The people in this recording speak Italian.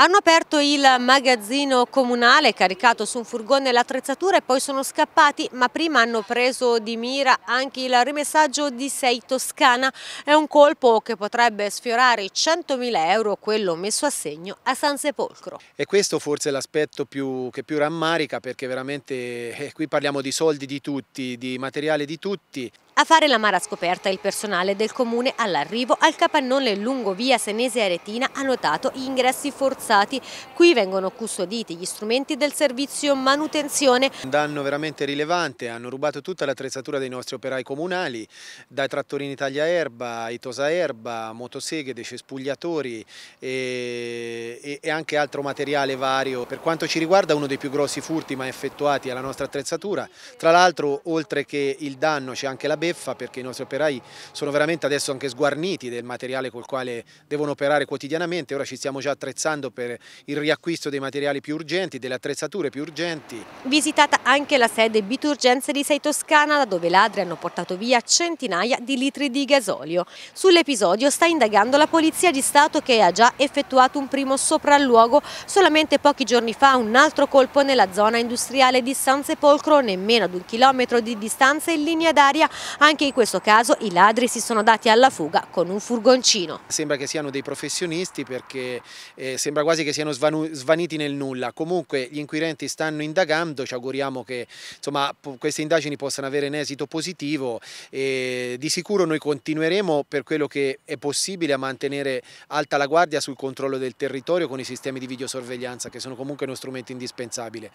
Hanno aperto il magazzino comunale, caricato su un furgone l'attrezzatura e poi sono scappati, ma prima hanno preso di mira anche il rimessaggio di Sei Toscana. È un colpo che potrebbe sfiorare i 100.000 euro, quello messo a segno a San Sepolcro. E questo forse è l'aspetto che più rammarica, perché veramente eh, qui parliamo di soldi di tutti, di materiale di tutti. A fare l'amara scoperta il personale del comune all'arrivo al capannone lungo via Senese Aretina ha notato ingressi forzati. Qui vengono custoditi gli strumenti del servizio manutenzione. Un danno veramente rilevante, hanno rubato tutta l'attrezzatura dei nostri operai comunali, dai trattorini tagliaerba, i erba, motoseghe, dei cespugliatori e, e anche altro materiale vario. Per quanto ci riguarda uno dei più grossi furti mai effettuati alla nostra attrezzatura, tra l'altro oltre che il danno c'è anche la bella beffa perché i nostri operai sono veramente adesso anche sguarniti del materiale col quale devono operare quotidianamente, ora ci stiamo già attrezzando per il riacquisto dei materiali più urgenti, delle attrezzature più urgenti. Visitata anche la sede Biturgenze di Sei Toscana da dove ladri hanno portato via centinaia di litri di gasolio. Sull'episodio sta indagando la Polizia di Stato che ha già effettuato un primo sopralluogo solamente pochi giorni fa un altro colpo nella zona industriale di San Sepolcro, nemmeno ad un chilometro di distanza in linea d'aria anche in questo caso i ladri si sono dati alla fuga con un furgoncino. Sembra che siano dei professionisti perché eh, sembra quasi che siano svaniti nel nulla. Comunque gli inquirenti stanno indagando, ci auguriamo che insomma, queste indagini possano avere un esito positivo e di sicuro noi continueremo per quello che è possibile a mantenere alta la guardia sul controllo del territorio con i sistemi di videosorveglianza che sono comunque uno strumento indispensabile.